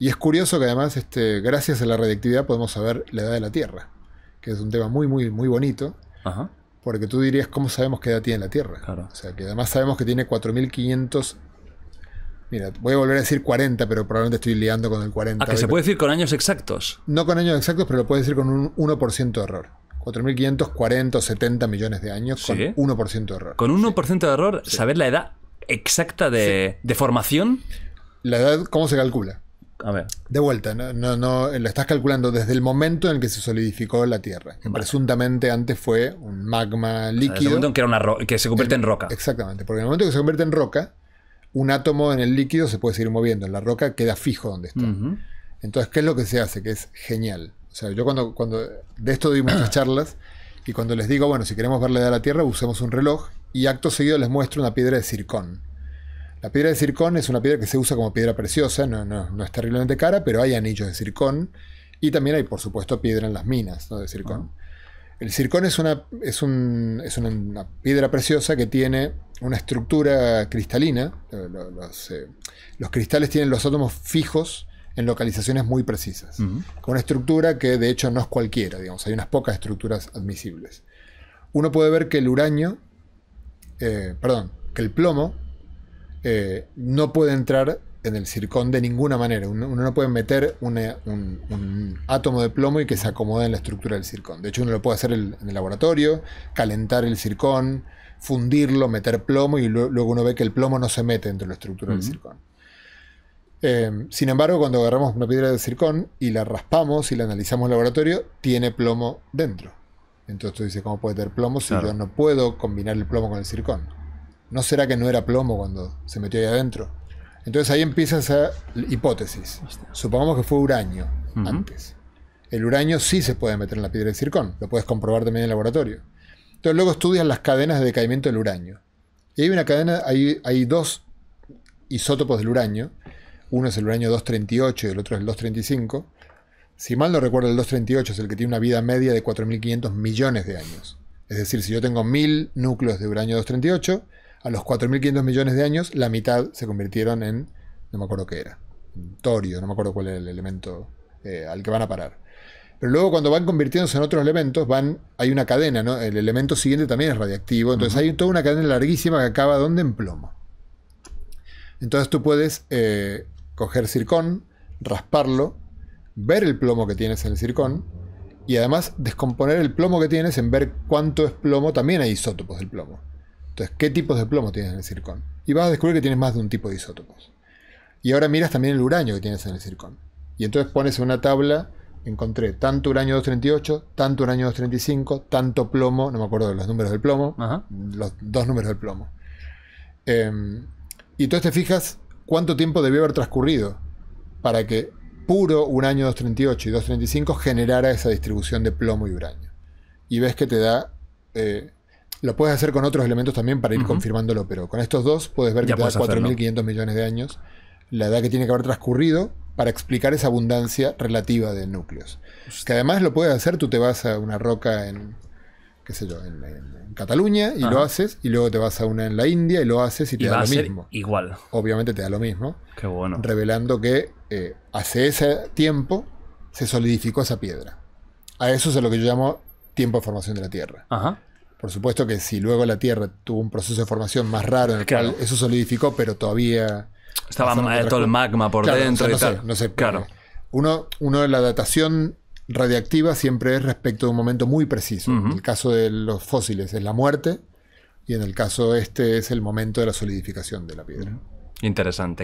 Y es curioso que además, este, gracias a la radiactividad, podemos saber la edad de la Tierra, que es un tema muy, muy, muy bonito. Porque tú dirías, ¿cómo sabemos qué edad tiene la Tierra? O sea, que además sabemos que tiene 4500 Mira, voy a volver a decir 40, pero probablemente estoy liando con el 40. Ah, que se puede decir con años exactos. No con años exactos, pero lo puedes decir con un 1% de error. 4.540 o 70 millones de años con 1% de error. Con 1% de error, saber la edad exacta de, de formación la edad, ¿cómo se calcula? A ver. De vuelta, no, no, no, Lo estás calculando desde el momento en el que se solidificó la Tierra, que presuntamente antes fue un magma líquido. el que, se convierte en, roca. Exactamente, porque en el momento que se convierte en roca, un átomo en el líquido se puede seguir moviendo, en la roca queda fijo donde está. Entonces, ¿qué es lo que se hace? Que es genial. O sea, yo cuando, cuando de esto doy muchas charlas y cuando les digo, bueno, si queremos ver la edad de la Tierra, usemos un reloj y acto seguido les muestro una piedra de circón. La piedra de circón es una piedra que se usa como piedra preciosa, no, es terriblemente cara, pero hay anillos de circón y también hay, por supuesto, piedra en las minas de circón. El circón es, una, es, una, piedra preciosa que tiene una estructura cristalina. Eh, los, cristales tienen los átomos fijos en localizaciones muy precisas, con una estructura que de hecho no es cualquiera, digamos, hay unas pocas estructuras admisibles. Uno puede ver que el uranio, eh, perdón, que el plomo eh, no puede entrar en el circón de ninguna manera. Uno, no puede meter un, átomo de plomo y que se acomode en la estructura del circón. De hecho, uno lo puede hacer en el laboratorio, calentar el circón, fundirlo, meter plomo y luego uno ve que el plomo no se mete dentro de la estructura del circón. Eh, sin embargo, cuando agarramos una piedra de circón y la raspamos y la analizamos en el laboratorio, tiene plomo dentro. Entonces tú dices, ¿cómo puede tener plomo si yo no puedo combinar el plomo con el circón? ¿No será que no era plomo cuando se metió ahí adentro? Entonces ahí empieza esa hipótesis. Supongamos que fue uranio antes. El uranio sí se puede meter en la piedra de circón, lo puedes comprobar también en el laboratorio. Entonces luego estudias las cadenas de decaimiento del uranio. Y hay una cadena, hay, hay dos isótopos del uranio. Uno es el uranio 238 y el otro es el 235. Si mal no recuerdo, el 238 es el que tiene una vida media de 4.500 millones de años. Es decir, si yo tengo 1.000 núcleos de uranio 238, a los 4.500 millones de años, la mitad se convirtieron en, no me acuerdo qué era, torio, no me acuerdo cuál era el elemento eh, al que van a parar. Pero luego cuando van convirtiéndose en otros elementos, van, hay una cadena, ¿no? El elemento siguiente también es radiactivo, entonces hay toda una cadena larguísima que acaba donde en plomo. Entonces tú puedes eh, coger circón, rasparlo, ver el plomo que tienes en el circón y además descomponer el plomo que tienes en ver cuánto es plomo, también hay isótopos del plomo. Entonces, ¿qué tipos de plomo tienes en el circón? Y vas a descubrir que tienes más de un tipo de isótopos. Y ahora miras también el uranio que tienes en el circón. Y entonces pones en una tabla, encontré tanto uranio 238, tanto uranio 235, tanto plomo, no me acuerdo de los números del plomo, los dos números del plomo. Em, y entonces te fijas cuánto tiempo debió haber transcurrido para que puro uranio 238 y 235 generara esa distribución de plomo y uranio. Y ves que te da eh, lo puedes hacer con otros elementos también para ir confirmándolo, pero con estos dos puedes ver que te da 4.500 millones de años, la edad que tiene que haber transcurrido para explicar esa abundancia relativa de núcleos. Que además lo puedes hacer, tú te vas a una roca en, qué sé yo, en, Cataluña y lo haces, y luego te vas a una en la India y lo haces y te da lo mismo. Igual. Obviamente te da lo mismo. Qué bueno. Revelando que eh, hace ese tiempo se solidificó esa piedra. A eso es a lo que yo llamo tiempo de formación de la Tierra. Ajá. Por supuesto que si luego la Tierra tuvo un proceso de formación más raro en el cual eso solidificó, pero todavía... Estaba todo el magma por dentro no y tal. no sé, claro. Uno, uno, la datación radiactiva siempre es respecto de un momento muy preciso. En el caso de los fósiles es la muerte y en el caso este es el momento de la solidificación de la piedra. Interesante.